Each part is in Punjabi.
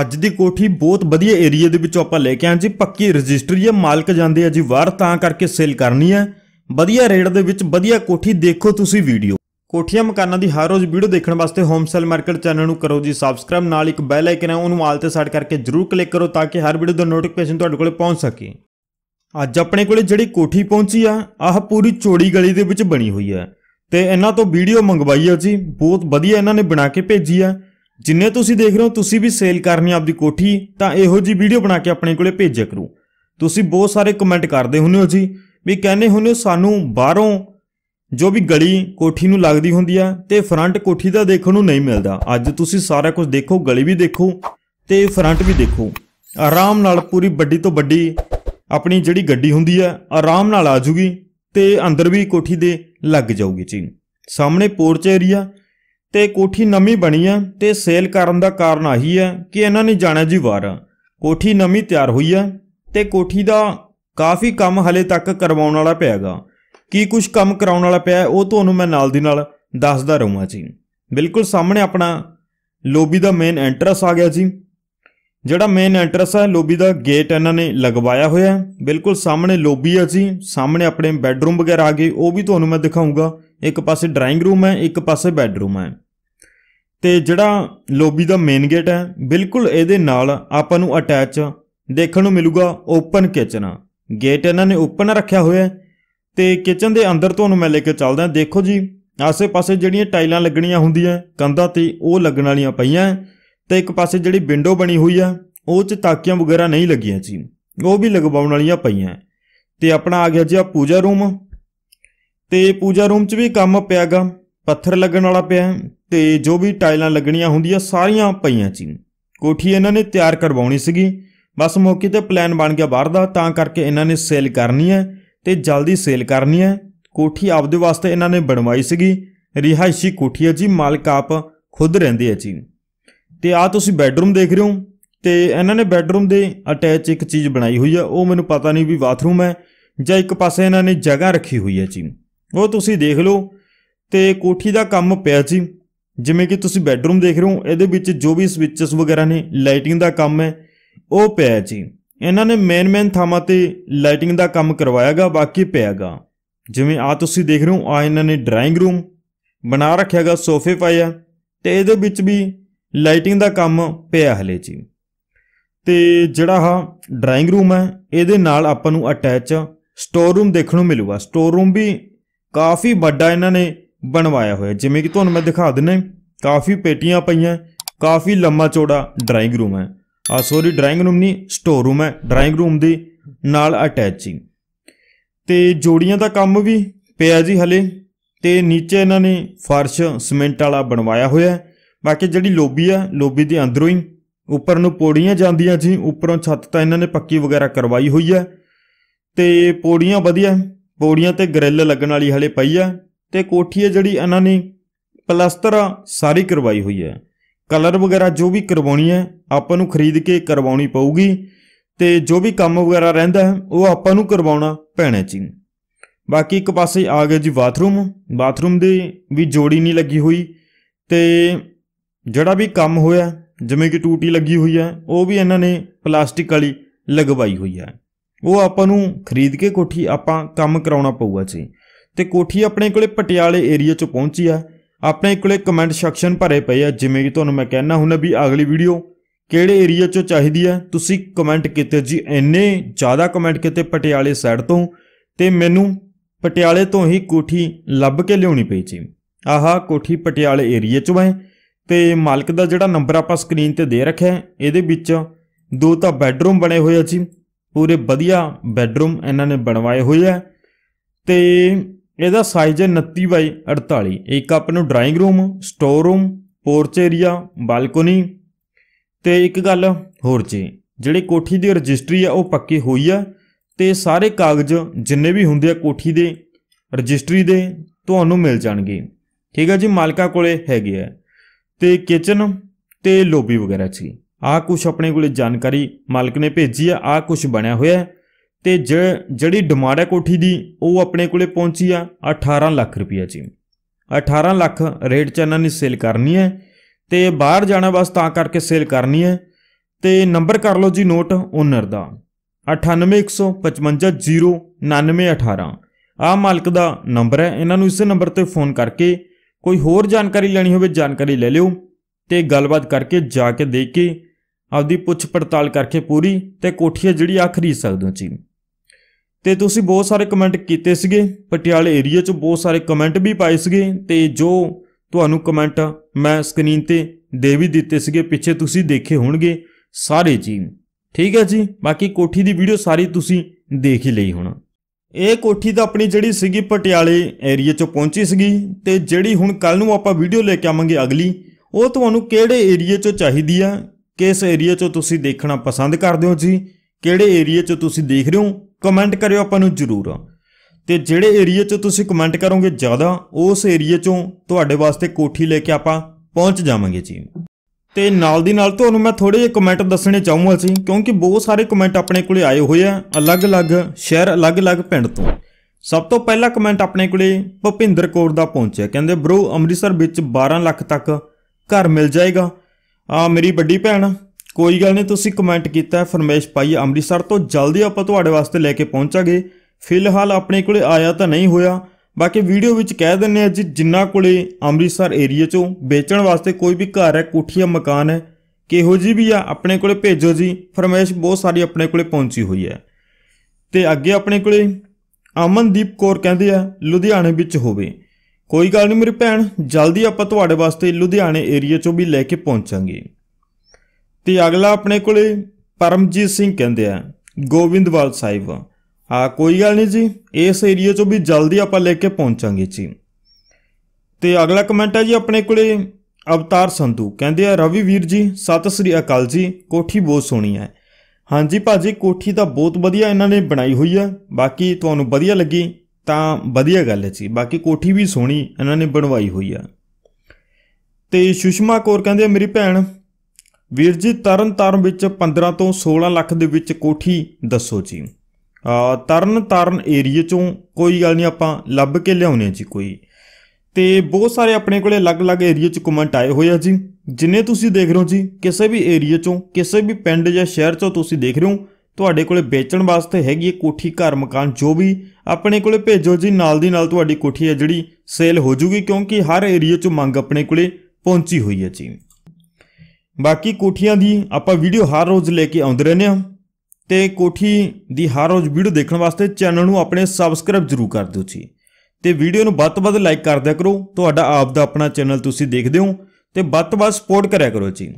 ਅੱਜ ਦੀ ਕੋਠੀ ਬਹੁਤ ਵਧੀਆ ਏਰੀਆ ਦੇ ਵਿੱਚੋਂ ਆਪਾਂ ਲੈ ਕੇ ਆਂ ਜੀ ਪੱਕੀ ਰਜਿਸਟਰੀ ਹੈ ਮਾਲਕ ਜਾਂਦੇ ਆ ਜੀ ਵਾਰ ਤਾਂ ਕਰਕੇ ਸੇਲ ਕਰਨੀ ਹੈ ਵਧੀਆ ਰੇਟ ਦੇ ਵਿੱਚ ਵਧੀਆ ਕੋਠੀ ਦੇਖੋ ਤੁਸੀਂ ਵੀਡੀਓ ਕੋਠੀਆਂ ਮਕਾਨਾਂ ਦੀ ਹਰ ਰੋਜ਼ ਵੀਡੀਓ ਦੇਖਣ ਵਾਸਤੇ ਹੋਮ ਸੇਲ ਮਾਰਕੀਟ ਚੈਨਲ ਨੂੰ ਕਰੋ ਜੀ ਸਬਸਕ੍ਰਾਈਬ ਨਾਲ ਇੱਕ ਬੈਲ ਆਈਕਨ ਹੈ ਉਹਨੂੰ ਆਲ ਤੇ ਸੈਟ ਕਰਕੇ ਜਰੂਰ ਕਲਿੱਕ ਕਰੋ ਤਾਂ ਕਿ ਹਰ ਵੀਡੀਓ ਦਾ ਨੋਟੀਫਿਕੇਸ਼ਨ ਤੁਹਾਡੇ ਕੋਲੇ ਪਹੁੰਚ ਸਕੇ ਅੱਜ ਆਪਣੇ ਕੋਲੇ ਜਿਹੜੀ ਕੋਠੀ ਪਹੁੰਚੀ ਆ ਆਹ ਪੂਰੀ ਚੋੜੀ ਗਲੀ ਦੇ ਵਿੱਚ ਬਣੀ ਹੋਈ ਹੈ ਤੇ ਇਹਨਾਂ ਤੋਂ ਵੀਡੀਓ ਮੰਗਵਾਈ ਆ ਜੀ ਬਹੁਤ ਵਧੀਆ ਇਹਨਾਂ ਨੇ ਬਣਾ ਕੇ ਭੇਜੀ ਆ ਜਿੰਨੇ ਤੁਸੀਂ ਦੇਖ ਰਹੇ ਹੋ ਤੁਸੀਂ ਵੀ ਸੇਲ ਕਰਨੀ ਆਪਦੀ ਕੋਠੀ ਤਾਂ ਇਹੋ ਜੀ ਵੀਡੀਓ ਬਣਾ ਕੇ ਆਪਣੇ ਕੋਲੇ ਭੇਜਿਆ ਕਰੋ ਤੁਸੀਂ ਬਹੁਤ ਸਾਰੇ ਕਮੈਂਟ ਕਰਦੇ ਹੁੰਦੇ ਹੋ ਜੀ ਵੀ ਕਹਿੰਦੇ ਹੁੰਦੇ ਹੋ ਸਾਨੂੰ ਬਾਹਰੋਂ ਜੋ ਵੀ ਗਲੀ ਕੋਠੀ ਨੂੰ ਲੱਗਦੀ ਹੁੰਦੀ ਆ ਤੇ ਫਰੰਟ ਕੋਠੀ ਦਾ ਦੇਖਣ ਨੂੰ ਨਹੀਂ ਮਿਲਦਾ ਅੱਜ ਤੁਸੀਂ ਸਾਰਾ ਕੁਝ ਦੇਖੋ ਗਲੀ ਵੀ ਦੇਖੋ ਤੇ ਫਰੰਟ ਵੀ ਦੇਖੋ ਆਰਾਮ ਨਾਲ ਪੂਰੀ ਵੱਡੀ ਤੋਂ ਵੱਡੀ ਆਪਣੀ ਜਿਹੜੀ ਗੱਡੀ ਹੁੰਦੀ ਆ ਆਰਾਮ ਨਾਲ ਆ ਜੂਗੀ ਤੇ ਅੰਦਰ ਵੀ ਕੋਠੀ ਦੇ ਲੱਗ ਜਾਊਗੀ ਜੀ ਸਾਹਮਣੇ ਪੋਰਚ ਏਰੀਆ ਤੇ ਕੋਠੀ ਨਵੀਂ ਬਣੀ ਆ ਤੇ ਸੇਲ ਕਰਨ ਦਾ ਕਾਰਨ ਆਹੀ ਆ ਕਿ ਇਹਨਾਂ ਨੇ ਜਾਣਾ ਜੀ ਵਾਰ ਕੋਠੀ ਨਵੀਂ ਤਿਆਰ ਹੋਈ ਆ ਤੇ ਕੋਠੀ ਦਾ ਕਾਫੀ ਕੰਮ ਹਲੇ ਤੱਕ ਕਰਵਾਉਣ ਵਾਲਾ ਪਿਆਗਾ ਕੀ ਕੁਝ ਕੰਮ ਕਰਾਉਣ ਵਾਲਾ ਪਿਆ ਉਹ ਤੁਹਾਨੂੰ ਮੈਂ ਨਾਲ ਦੀ ਨਾਲ ਦੱਸਦਾ ਰਹੂੰਗਾ ਜੀ ਬਿਲਕੁਲ ਸਾਹਮਣੇ ਆਪਣਾ ਲੋਬੀ ਦਾ ਮੇਨ ਐਂਟਰਸ ਆ ਗਿਆ ਜੀ ਜਿਹੜਾ ਮੇਨ ਐਂਟਰਸ ਹੈ ਲੋਬੀ ਦਾ ਗੇਟ ਇਹਨਾਂ ਨੇ ਲਗਵਾਇਆ ਹੋਇਆ ਬਿਲਕੁਲ ਸਾਹਮਣੇ ਲੋਬੀ ਹੈ ਜੀ ਸਾਹਮਣੇ ਆਪਣੇ ਬੈੱਡਰੂਮ ਵਗੈਰਾ ਆ ਗਏ ਉਹ ਵੀ ਤੁਹਾਨੂੰ ਮੈਂ ਦਿਖਾਉਂਗਾ ਇੱਕ ਪਾਸੇ ਡਰਾਇੰਗ ਰੂਮ ਹੈ ਇੱਕ ਪਾਸੇ ਬੈੱਡਰੂਮ ਹੈ ਤੇ ਜਿਹੜਾ ਲੋਬੀ ਦਾ ਮੇਨ ਗੇਟ ਹੈ ਬਿਲਕੁਲ ਇਹਦੇ ਨਾਲ ਆਪਾਂ ਨੂੰ ਅਟੈਚ ਦੇਖਣ ਨੂੰ ਮਿਲੂਗਾ ਓਪਨ ਕਿਚਨ ਗੇਟ ਇਹਨਾਂ ਨੇ ਓਪਨ ਰੱਖਿਆ ਹੋਇਆ ਤੇ ਕਿਚਨ ਦੇ ਅੰਦਰ ਤੁਹਾਨੂੰ ਮੈਂ ਲੈ ਕੇ ਚੱਲਦਾ ਦੇਖੋ ਜੀ ਆਸੇ-ਪਾਸੇ ਜਿਹੜੀਆਂ ਟਾਈਲਾਂ ਲੱਗਣੀਆਂ ਹੁੰਦੀਆਂ ਕੰਧਾਂ ਤੇ ਉਹ ਲੱਗਣ ਵਾਲੀਆਂ ਪਈਆਂ ਤੇ ਇੱਕ ਪਾਸੇ ਜਿਹੜੀ ਵਿੰਡੋ ਬਣੀ ਹੋਈ ਆ ਉਹ 'ਚ ਤਾਕੀਆਂ ਵਗੈਰਾ ਨਹੀਂ ਲੱਗੀਆਂ ਸੀ ਉਹ ਵੀ ਲਗਵਾਉਣ ਵਾਲੀਆਂ ਪਈਆਂ ਤੇ ਆਪਣਾ ਆ ਗਿਆ ਜੀ ਆ ਪੂਜਾ ਰੂਮ ਤੇ ਪੂਜਾ ਰੂਮ 'ਚ ਵੀ ਕੰਮ ਪਿਆਗਾ ਪੱਥਰ ਲੱਗਣ ਵਾਲਾ ਪਿਆ ਤੇ ਜੋ ਵੀ ਟਾਈਲਾਂ ਲੱਗਣੀਆਂ ਹੁੰਦੀਆਂ ਸਾਰੀਆਂ ਪਈਆਂ ਸੀ ਕੋਠੀ ਇਹਨਾਂ ਨੇ ਤਿਆਰ ਕਰਵਾਉਣੀ ਸੀਗੀ ਬਸ ਮੌਕੇ ਤੇ ਪਲਾਨ ਬਣ ਗਿਆ ਬਾਹਰ ਦਾ ਤਾਂ ਕਰਕੇ ਇਹਨਾਂ ਨੇ ਸੇਲ ਕਰਨੀ ਹੈ ਤੇ ਜਲਦੀ ਸੇਲ ਕਰਨੀ ਹੈ ਕੋਠੀ ਆਪਦੇ ਵਾਸਤੇ ਇਹਨਾਂ ਨੇ ਬਣਵਾਈ ਸੀਗੀ ਰਿਹਾਇਸ਼ੀ ਕੋਠੀ ਹੈ ਜੀ ਮਾਲਕ ਆਪ ਖੁਦ ਰਹਿੰਦੇ ਆ ਜੀ ਤੇ ਆ ਤੁਸੀਂ ਬੈੱਡਰੂਮ ਦੇਖ ਰਹੇ ਹੋ ਤੇ ਇਹਨਾਂ ਨੇ ਬੈੱਡਰੂਮ ਦੇ ਅਟੈਚ ਇੱਕ ਚੀਜ਼ ਬਣਾਈ ਹੋਈ ਆ ਉਹ ਮੈਨੂੰ ਪਤਾ ਨਹੀਂ ਵੀ ਬਾਥਰੂਮ ਹੈ ਜਾਂ ਇੱਕ ਪਾਸੇ ਇਹਨਾਂ ਨੇ ਜਗ੍ਹਾ ਰੱਖੀ ਹੋਈ ਹੈ ਜੀ ਉਹ ਤੁਸੀਂ ਦੇਖ ਲਓ ਤੇ ਕੋਠੀ ਦਾ ਕੰਮ ਪਿਆ ਸੀ ਜਿਵੇਂ ਕਿ ਤੁਸੀਂ ਬੈੱਡਰੂਮ ਦੇਖ ਰਹੇ ਹੋ ਇਹਦੇ ਵਿੱਚ ਜੋ ਵੀ ਸਵਿਚਸ ਵਗੈਰਾ ਨੇ ਲਾਈਟਿੰਗ ਦਾ ਕੰਮ ਹੈ ਉਹ ਪਿਆ ਜੀ ਇਹਨਾਂ ਨੇ ਮੇਨ ਮੇਨ ਥਾਵਾਂ ਤੇ ਲਾਈਟਿੰਗ ਦਾ ਕੰਮ ਕਰਵਾਇਆਗਾ ਬਾਕੀ ਪਿਆਗਾ ਜਿਵੇਂ ਆ ਤੁਸੀਂ ਦੇਖ ਰਹੇ ਹੋ ਆ ਇਹਨਾਂ ਨੇ ਡਰਾਇੰਗ ਰੂਮ ਬਣਾ ਰੱਖਿਆਗਾ ਸੋਫੇ ਪਾਇਆ ਤੇ ਇਹਦੇ ਵਿੱਚ ਵੀ ਲਾਈਟਿੰਗ ਦਾ ਕੰਮ ਪਿਆ ਹਲੇ ਜੀ ਤੇ ਜਿਹੜਾ ਆ ਡਰਾਇੰਗ ਰੂਮ ਹੈ ਇਹਦੇ ਨਾਲ ਆਪਾਂ ਨੂੰ ਅਟੈਚ ਸਟੋਰ ਰੂਮ ਦੇਖਣ ਨੂੰ ਮਿਲੂਗਾ ਸਟੋਰ ਰੂਮ ਵੀ ਕਾਫੀ ਵੱਡਾ ਇਹਨਾਂ ਨੇ ਬਣਵਾਇਆ ਹੋਇਆ ਜਿਵੇਂ ਕਿ ਤੁਹਾਨੂੰ ਮੈਂ ਦਿਖਾ ਦਿੰਨਾ ਕਾਫੀ ਪੇਟੀਆਂ ਪਈਆਂ ਕਾਫੀ ਲੰਮਾ ਚੌੜਾ ਡਰਾਇੰਗ ਰੂਮ ਹੈ ਆ ਸੋਰੀ ਡਰਾਇੰਗ ਰੂਮ ਨਹੀਂ ਸਟੋਰ ਰੂਮ ਹੈ ਡਰਾਇੰਗ ਰੂਮ ਦੇ ਨਾਲ ਅਟੈਚਿੰਗ ਤੇ ਜੋੜੀਆਂ ਦਾ ਕੰਮ ਵੀ ਪਿਆ ਜੀ ਹਲੇ ਤੇ ਨੀਚੇ ਇਹਨਾਂ ਨੇ ਫਰਸ਼ ਸਿਮੈਂਟ ਵਾਲਾ ਬਣਵਾਇਆ ਹੋਇਆ ਬਾਕੀ ਜਿਹੜੀ ਲੋਬੀ ਆ ਲੋਬੀ ਦੇ ਅੰਦਰੋਂ ਹੀ ਉੱਪਰ ਨੂੰ ਪੌੜੀਆਂ ਜਾਂਦੀਆਂ ਜੀ ਉੱਪਰੋਂ ਛੱਤ ਤਾਂ ਇਹਨਾਂ ਨੇ ਪੱਕੀ ਵਗੈਰਾ ਕਰਵਾਈ ਹੋਈ ਆ ਤੇ ਪੌੜੀਆਂ ਵਧੀਆ ਪੌੜੀਆਂ ਤੇ ਗ੍ਰਿਲ ਲੱਗਣ ਵਾਲੀ ਹਲੇ ਪਈ ਆ ਤੇ ਕੋਠੀ ਹੈ ਜਿਹੜੀ ਇਹਨਾਂ ਨੇ ਪਲਸਤਰ ਸਾਰੀ ਕਰਵਾਈ ਹੋਈ ਹੈ ਕਲਰ ਵਗੈਰਾ ਜੋ ਵੀ ਕਰਵਾਉਣੀ ਹੈ ਆਪਾਂ ਨੂੰ ਖਰੀਦ ਕੇ ਕਰਵਾਉਣੀ ਪਊਗੀ ਤੇ ਜੋ ਵੀ ਕੰਮ ਵਗੈਰਾ ਰਹਿੰਦਾ ਹੈ ਉਹ ਆਪਾਂ ਨੂੰ ਕਰਵਾਉਣਾ ਪੈਣਾ ਜੀ ਬਾਕੀ ਇੱਕ ਪਾਸੇ ਆ ਗਿਆ ਜੀ ਬਾਥਰੂਮ ਬਾਥਰੂਮ ਦੀ ਵੀ ਜੋੜੀ ਨਹੀਂ ਲੱਗੀ ਹੋਈ ਤੇ ਜਿਹੜਾ ਵੀ ਕੰਮ ਹੋਇਆ ਜਿਵੇਂ ਕਿ ਟੂਟੀ ਲੱਗੀ ਹੋਈ ਹੈ ਉਹ ਵੀ ਇਹਨਾਂ ਨੇ ਪਲਾਸਟਿਕ ਵਾਲੀ ਲਗਵਾਈ ਹੋਈ ਹੈ ਉਹ ਆਪਾਂ ਨੂੰ ਖਰੀਦ ਕੇ ਕੋਠੀ ਆਪਾਂ ਕੰਮ ਕਰਾਉਣਾ ਪਊਗਾ ਜੀ ਤੇ ਕੋਠੀ ਆਪਣੇ ਕੋਲੇ ਪਟਿਆਲੇ ਏਰੀਆ 'ਚ ਪਹੁੰਚੀ ਆ ਆਪਣੇ ਕੋਲੇ ਕਮੈਂਟ ਸੈਕਸ਼ਨ ਭਰੇ ਪਏ ਆ ਜਿਵੇਂ ਕਿ ਤੁਹਾਨੂੰ ਮੈਂ ਕਹਿਣਾ ਹੁਣ ਵੀ ਅਗਲੀ ਵੀਡੀਓ ਕਿਹੜੇ ਏਰੀਆ 'ਚ ਚਾਹੀਦੀ ਆ ਤੁਸੀਂ ਕਮੈਂਟ ਕੀਤੇ ਜੀ ਇੰਨੇ ਜ਼ਿਆਦਾ ਕਮੈਂਟ ਕੀਤੇ ਪਟਿਆਲੇ ਸਾਈਡ ਤੋਂ ਤੇ ਮੈਨੂੰ ਪਟਿਆਲੇ ਤੋਂ ਹੀ ਕੋਠੀ ਲੱਭ ਕੇ ਲਿਆਉਣੀ ਪਈ ਜੀ ਆਹਾ ਕੋਠੀ ਪਟਿਆਲੇ ਏਰੀਆ 'ਚ ਹੈ ਤੇ ਮਾਲਕ ਦਾ ਜਿਹੜਾ ਨੰਬਰ ਆਪਾਂ ਸਕਰੀਨ ਤੇ ਦੇ ਰੱਖਿਆ ਇਹਦੇ ਵਿੱਚ ਦੋ ਤਾਂ ਬੈੱਡਰੂਮ ਬਣੇ ਹੋਏ ਆ ਜੀ ਪੂਰੇ ਵਧੀਆ ਬੈੱਡਰੂਮ ਇਹਨਾਂ ਨੇ ਬਣਵਾਏ ਹੋਏ ਆ ਤੇ ਇਹਦਾ ਸਾਈਜ਼ ਹੈ 29 ਬਾਈ 48 ਇੱਕ ਆਪ ਨੂੰ drawing room store room porch area balcony ਤੇ ਇੱਕ ਗੱਲ ਹੋਰ ਜੀ ਜਿਹੜੇ ਕੋਠੀ ਦੀ ਰਜਿਸਟਰੀ ਆ ਉਹ ਪੱਕੀ ਹੋਈ ਆ ਤੇ ਸਾਰੇ ਕਾਗਜ਼ ਜਿੰਨੇ ਵੀ ਹੁੰਦੇ ਆ ਕੋਠੀ ਦੇ ਰਜਿਸਟਰੀ ਦੇ ਤੁਹਾਨੂੰ ਮਿਲ ਜਾਣਗੇ ਠੀਕ ਆ ਜੀ ਮਾਲਕਾ ਕੋਲੇ ਹੈਗੇ ਆ ਤੇ ਕਿਚਨ ਤੇ ਲੋਬੀ ਵਗੈਰਾ ਚ ਆ ਕੁਝ ਆਪਣੇ ਕੋਲੇ ਜਾਣਕਾਰੀ ਮਾਲਕ ਨੇ ਭੇਜੀ ਆ ਆ ਕੁਝ ਬਣਿਆ ਹੋਇਆ ਤੇ ਜਿਹੜੀ ਡਿਮਾਂਡ ਹੈ ਕੋਠੀ ਦੀ ਉਹ ਆਪਣੇ ਕੋਲੇ ਪਹੁੰਚੀ ਆ 18 ਲੱਖ ਰੁਪਇਆ ਜੀ 18 ਲੱਖ ਰੇਟ ਚ ਇਹਨਾਂ ਨੇ ਸੇਲ ਕਰਨੀ ਹੈ ਤੇ ਬਾਹਰ ਜਾਣਾ ਬਸ ਤਾਂ ਕਰਕੇ ਸੇਲ ਕਰਨੀ ਹੈ ਤੇ ਨੰਬਰ ਕਰ ਲਓ ਜੀ ਨੋਟ ਓਨਰ ਦਾ 9815509918 ਆ ਮਾਲਕ ਦਾ ਨੰਬਰ ਹੈ ਇਹਨਾਂ ਨੂੰ ਇਸੇ ਨੰਬਰ ਤੇ ਫੋਨ ਕਰਕੇ ਕੋਈ ਹੋਰ ਜਾਣਕਾਰੀ ਲੈਣੀ ਹੋਵੇ ਜਾਣਕਾਰੀ ਲੈ ਲਿਓ ਤੇ ਗੱਲਬਾਤ ਕਰਕੇ ਜਾ ਕੇ ਦੇਖ ਕੇ ਆਪਦੀ ਪੁੱਛ ਪੜਤਾਲ ਕਰਕੇ ਪੂਰੀ ਤੇ ਕੋਠੀ ਜਿਹੜੀ ਆਖਰੀ ਖਰੀਦ ਸਕਦੇ ਜੀ ਤੇ ਤੁਸੀਂ ਬਹੁਤ ਸਾਰੇ ਕਮੈਂਟ ਕੀਤੇ ਸੀਗੇ ਪਟਿਆਲੇ ਏਰੀਆ 'ਚ ਬਹੁਤ ਸਾਰੇ ਕਮੈਂਟ ਵੀ ਪਾਏ ਸੀਗੇ ਤੇ ਜੋ ਤੁਹਾਨੂੰ ਕਮੈਂਟ ਮੈਂ ਸਕਰੀਨ ਤੇ ਦੇ ਵੀ ਦਿੱਤੇ ਸੀਗੇ ਪਿੱਛੇ ਤੁਸੀਂ ਦੇਖੇ ਹੋਣਗੇ ਸਾਰੇ ਜੀ ਠੀਕ ਹੈ ਜੀ ਬਾਕੀ ਕੋਠੀ ਦੀ ਵੀਡੀਓ ਸਾਰੀ ਤੁਸੀਂ ਦੇਖ ਹੀ ਲਈ ਹੋਣਾ ਇਹ ਕੋਠੀ ਤਾਂ ਆਪਣੀ ਜਿਹੜੀ ਸੀਗੀ ਪਟਿਆਲੇ ਏਰੀਆ 'ਚ ਪਹੁੰਚੀ ਸੀਗੀ ਤੇ ਜਿਹੜੀ ਹੁਣ ਕੱਲ ਨੂੰ ਆਪਾਂ ਵੀਡੀਓ ਲੈ ਕੇ ਆਵਾਂਗੇ ਅਗਲੀ ਉਹ ਤੁਹਾਨੂੰ ਕਿਹੜੇ ਏਰੀਆ 'ਚ ਚਾਹੀਦੀ ਆ ਕਿਸ ਏਰੀਆ 'ਚ ਤੁਸੀਂ ਦੇਖਣਾ ਪਸੰਦ ਕਰਦੇ ਹੋ ਜੀ ਕਿਹੜੇ ਏਰੀਆ 'ਚ ਤੁਸੀਂ ਦੇਖ ਰਹੇ ਹੋ ਕਮੈਂਟ ਕਰਿਓ ਆਪਾਂ ਨੂੰ ਜ਼ਰੂਰ ਤੇ ਜਿਹੜੇ ਏਰੀਆ 'ਚ ਤੁਸੀਂ ਕਮੈਂਟ ਕਰੋਗੇ ਜ਼ਿਆਦਾ ਉਸ ਏਰੀਆ 'ਚੋਂ ਤੁਹਾਡੇ ਵਾਸਤੇ ਕੋਠੀ ਲੈ ਕੇ ਆਪਾਂ ਪਹੁੰਚ ਜਾਵਾਂਗੇ ਜੀ ਤੇ ਨਾਲ ਦੀ ਨਾਲ ਤੁਹਾਨੂੰ ਮੈਂ ਥੋੜੇ ਜਿਹੇ ਕਮੈਂਟ ਦੱਸਣੇ ਚਾਹੂੰਗਾ ਸੀ ਕਿਉਂਕਿ ਬਹੁਤ ਸਾਰੇ ਕਮੈਂਟ ਆਪਣੇ ਕੋਲੇ ਆਏ ਹੋਏ ਆ ਅਲੱਗ-ਅਲੱਗ ਸ਼ਹਿਰ ਅਲੱਗ-ਅਲੱਗ ਪਿੰਡ ਤੋਂ ਸਭ ਤੋਂ ਪਹਿਲਾ ਕਮੈਂਟ ਆਪਣੇ ਕੋਲੇ ਭਪਿੰਦਰ ਕੌਰ ਦਾ ਪਹੁੰਚਿਆ ਕਹਿੰਦੇ ਬ్రో ਅੰਮ੍ਰਿਤਸਰ ਵਿੱਚ 12 ਲੱਖ ਤੱਕ ਘਰ ਮਿਲ ਜਾਏਗਾ ਆ ਮੇਰੀ ਵੱਡੀ ਭੈਣ ਕੋਈ ਗੱਲ ਨਹੀਂ ਤੁਸੀਂ ਕਮੈਂਟ ਕੀਤਾ ਹੈ ਫਰਮੇਸ਼ ਪਾਈ ਅੰਮ੍ਰਿਤਸਰ ਤੋਂ ਜਲਦੀ ਆਪਾਂ ਤੁਹਾਡੇ ਵਾਸਤੇ ਲੈ ਕੇ ਪਹੁੰਚਾਂਗੇ ਫਿਲਹਾਲ ਆਪਣੇ ਕੋਲੇ ਆਇਆ ਤਾਂ ਨਹੀਂ ਹੋਇਆ ਬਾਕੀ ਵੀਡੀਓ ਵਿੱਚ ਕਹਿ ਦਿੰਨੇ ਆ ਜੀ ਜਿੰਨਾ ਕੋਲੇ ਅੰਮ੍ਰਿਤਸਰ ਏਰੀਆ ਚੋਂ ਵੇਚਣ ਵਾਸਤੇ ਕੋਈ ਵੀ ਘਰ ਹੈ ਕੋਠੀਆਂ ਮਕਾਨ ਹੈ ਕਿਹੋ ਜੀ ਵੀ ਆ ਆਪਣੇ ਕੋਲੇ ਭੇਜੋ ਜੀ ਫਰਮੇਸ਼ ਬਹੁਤ ਸਾਰੀ ਆਪਣੇ ਕੋਲੇ ਪਹੁੰਚੀ ਹੋਈ ਹੈ ਤੇ ਅੱਗੇ ਆਪਣੇ ਕੋਲੇ ਅਮਨਦੀਪ ਕੌਰ ਕਹਿੰਦੇ ਆ ਲੁਧਿਆਣੇ ਵਿੱਚ ਹੋਵੇ ਕੋਈ ਗੱਲ ਨਹੀਂ ਮੇਰੀ ਭੈਣ ਜਲਦੀ ਆਪਾਂ ਤੁਹਾਡੇ ਵਾਸਤੇ ਲੁਧਿਆਣੇ ਏਰੀਆ ਚੋਂ ਵੀ ਲੈ ਕੇ ਪਹੁੰਚਾਂਗੇ ਤੇ ਅਗਲਾ ਆਪਣੇ ਕੋਲੇ ਪਰਮਜੀਤ ਸਿੰਘ ਕਹਿੰਦੇ ਆ ਗੋਬਿੰਦਵਾਲ ਸਾਹਿਬ ਆ ਕੋਈ ਗੱਲ ਨਹੀਂ ਜੀ ਇਸ ਏਰੀਆ ਚੋਂ ਵੀ ਜਲਦੀ ਆਪਾਂ ਲੈ ਕੇ ਪਹੁੰਚਾਂਗੇ ਜੀ ਤੇ ਅਗਲਾ ਕਮੈਂਟ ਹੈ ਜੀ ਆਪਣੇ ਕੋਲੇ ਅਵਤਾਰ ਸੰਧੂ ਕਹਿੰਦੇ ਆ ਰਵੀ ਵੀਰ ਜੀ ਸਤਿ ਸ੍ਰੀ ਅਕਾਲ ਜੀ ਕੋਠੀ ਬਹੁਤ ਸੋਹਣੀ ਹੈ ਹਾਂਜੀ ਭਾਜੀ ਕੋਠੀ ਤਾਂ ਬਹੁਤ ਵਧੀਆ ਇਹਨਾਂ ਨੇ ਬਣਾਈ ਹੋਈ ਆ ਬਾਕੀ ਤੁਹਾਨੂੰ ਵਧੀਆ ਲੱਗੀ ਤਾਂ ਵਧੀਆ ਗੱਲ ਹੈ ਜੀ ਬਾਕੀ ਕੋਠੀ ਵੀ ਸੋਹਣੀ ਇਹਨਾਂ ਨੇ ਬਣਵਾਈ ਹੋਈ ਆ ਤੇ ਸੁਸ਼ਮਾ ਕੌਰ ਕਹਿੰਦੇ ਮੇਰੀ ਭੈਣ ਵੀਰ ਜੀ ਤਰਨ ਤਰਨ ਵਿੱਚ 15 ਤੋਂ 16 ਲੱਖ ਦੇ ਵਿੱਚ ਕੋਠੀ ਦੱਸੋ ਜੀ ਤਰਨ ਤਰਨ ਏਰੀਆ ਚੋਂ ਕੋਈ ਗੱਲ ਨਹੀਂ ਆਪਾਂ ਲੱਭ ਕੇ ਲਿਆਉਨੇ ਜੀ ਕੋਈ ਤੇ ਬਹੁਤ ਸਾਰੇ ਆਪਣੇ ਕੋਲੇ ਅਲੱਗ-ਅਲੱਗ ਏਰੀਆ 'ਚ ਕਮੈਂਟ ਆਏ ਹੋਏ ਆ ਜੀ ਜਿੰਨੇ ਤੁਸੀਂ ਦੇਖ ਰਹੇ ਹੋ ਜੀ ਕਿਸੇ ਵੀ ਏਰੀਆ 'ਚੋਂ ਕਿਸੇ ਵੀ ਪਿੰਡ ਜਾਂ ਸ਼ਹਿਰ 'ਚੋਂ ਤੁਸੀਂ ਦੇਖ ਰਹੇ ਹੋ ਤੁਹਾਡੇ ਕੋਲੇ ਵੇਚਣ ਵਾਸਤੇ ਹੈਗੀ ਹੈ ਕੋਠੀ ਘਰ ਮਕਾਨ ਜੋ ਵੀ ਆਪਣੇ ਕੋਲੇ ਭੇਜੋ ਜੀ ਨਾਲ ਦੀ ਨਾਲ ਤੁਹਾਡੀ ਕੋਠੀ ਹੈ ਜਿਹੜੀ ਸੇਲ ਹੋ ਜੂਗੀ ਕਿਉਂਕਿ ਹਰ ਏਰੀਆ 'ਚ ਮੰਗ ਆਪਣੇ ਕੋਲੇ ਪਹੁੰਚੀ ਹੋਈ ਹੈ ਜੀ ਬਾਕੀ ਕੋਠੀਆਂ ਦੀ ਆਪਾਂ ਵੀਡੀਓ ਹਰ ਰੋਜ਼ ਲੈ ਕੇ ਆਉਂਦੇ ਰਹਿੰਦੇ ਹਾਂ ਤੇ ਕੋਠੀ ਦੀ ਹਰ ਰੋਜ਼ ਵੀਡੀਓ ਦੇਖਣ ਵਾਸਤੇ ਚੈਨਲ ਨੂੰ ਆਪਣੇ ਸਬਸਕ੍ਰਾਈਬ ਜ਼ਰੂਰ ਕਰ ਦਿਓ ਜੀ ਤੇ ਵੀਡੀਓ ਨੂੰ ਵੱਧ ਵੱਧ ਲਾਈਕ ਕਰ ਦਿਆ ਕਰੋ ਤੁਹਾਡਾ ਆਪ ਦਾ ਆਪਣਾ ਚੈਨਲ ਤੁਸੀਂ ਦੇਖਦੇ ਹੋ ਤੇ ਵੱਧ ਵੱਧ ਸਪੋਰਟ ਕਰਿਆ ਕਰੋ ਜੀ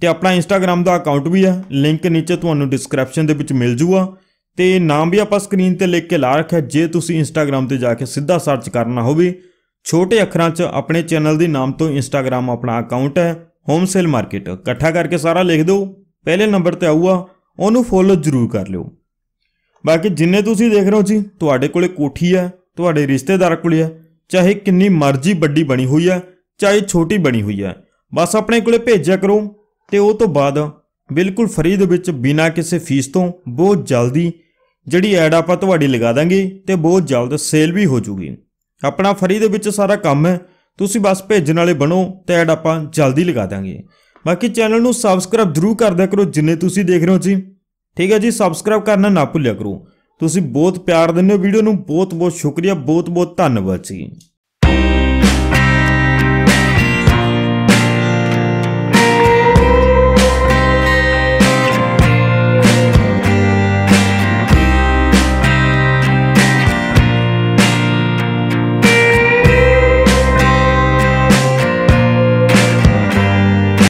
ਤੇ ਆਪਣਾ ਇੰਸਟਾਗ੍ਰam ਦਾ ਅਕਾਊਂਟ ਵੀ ਹੈ ਲਿੰਕ ਨੀਚੇ ਤੁਹਾਨੂੰ ਡਿਸਕ੍ਰਿਪਸ਼ਨ ਦੇ ਵਿੱਚ ਮਿਲ ਜੂਗਾ ਤੇ ਨਾਮ ਵੀ ਆਪਾਂ ਸਕਰੀਨ ਤੇ ਲਿਖ ਕੇ ਲਾ ਰੱਖਿਆ ਜੇ ਤੁਸੀਂ ਇੰਸਟਾਗ੍ਰam ਤੇ ਜਾ ਕੇ ਸਿੱਧਾ ਸਰਚ ਕਰਨਾ ਹੋਵੇ ਛੋਟੇ ਅੱਖਰਾਂ 'ਚ ਆਪਣੇ ਚੈਨਲ ਦੇ ਨਾਮ ਤੋਂ ਇੰਸਟਾਗ੍ਰam ਆਪਣਾ ਅਕਾਊਂਟ ਹੈ ਹੋਮ ਸੇਲ ਮਾਰਕੀਟ ਇਕੱਠਾ ਕਰਕੇ ਸਾਰਾ ਲਿਖ ਦਿਓ ਪਹਿਲੇ ਨੰਬਰ ਤੇ ਆਊਗਾ ਉਹਨੂੰ ਫੋਲੋ ਜ਼ਰੂਰ ਕਰ ਲਿਓ ਬਾਕੀ ਜਿੰਨੇ ਤੁਸੀਂ ਦੇਖ ਰਹੇ ਹੋ ਜੀ ਤੁਹਾਡੇ ਕੋਲੇ ਕੋਠੀ ਆ ਤੁਹਾਡੇ ਰਿਸ਼ਤੇਦਾਰ ਕੋਲੇ ਆ ਚਾਹੇ ਕਿੰਨੀ ਮਰਜ਼ੀ ਵੱਡੀ ਬਣੀ ਹੋਈ ਆ ਚਾਹੇ ਛੋਟੀ ਬਣੀ ਹੋਈ ਆ ਬਸ ਆਪਣੇ ਕੋਲੇ ਭੇਜਿਆ ਕਰੋ ਤੇ ਉਹ ਤੋਂ ਬਾਅਦ ਬਿਲਕੁਲ ਫਰੀ ਦੇ ਵਿੱਚ ਬਿਨਾ ਕਿਸੇ ਫੀਸ ਤੋਂ ਬਹੁਤ ਜਲਦੀ ਜਿਹੜੀ ਐਡ ਆਪਾਂ ਤੁਹਾਡੀ ਲਗਾ ਦਾਂਗੇ ਤੇ ਬਹੁਤ ਜਲਦ ਸੇਲ ਵੀ ਹੋ ਜੂਗੀ ਆਪਣਾ ਫਰੀ ਦੇ ਵਿੱਚ ਸਾਰਾ ਕੰਮ ਹੈ ਤੁਸੀਂ ਬਸ ਭੇਜਣ ਵਾਲੇ ਬਣੋ ਤੇ ਐਡ ਆਪਾਂ ਜਲਦੀ ਲਗਾ ਦਾਂਗੇ ਬਾਕੀ ਚੈਨਲ ਨੂੰ ਸਬਸਕ੍ਰਾਈਬ ਜ਼ਰੂਰ ਦਿਆ ਕਰੋ ਜਿੰਨੇ ਤੁਸੀਂ ਦੇਖ ਰਹੇ ਹੋ ਜੀ ਠੀਕ ਹੈ ਜੀ ਸਬਸਕ੍ਰਾਈਬ ਕਰਨਾ ਨਾ ਭੁੱਲਿਆ ਕਰੋ ਤੁਸੀਂ ਬਹੁਤ ਪਿਆਰ ਦਿੰਦੇ ਹੋ ਵੀਡੀਓ ਨੂੰ ਬਹੁਤ ਬਹੁਤ ਸ਼ੁਕਰੀਆ ਬਹੁਤ ਬਹੁਤ ਧੰਨਵਾਦ ਜੀ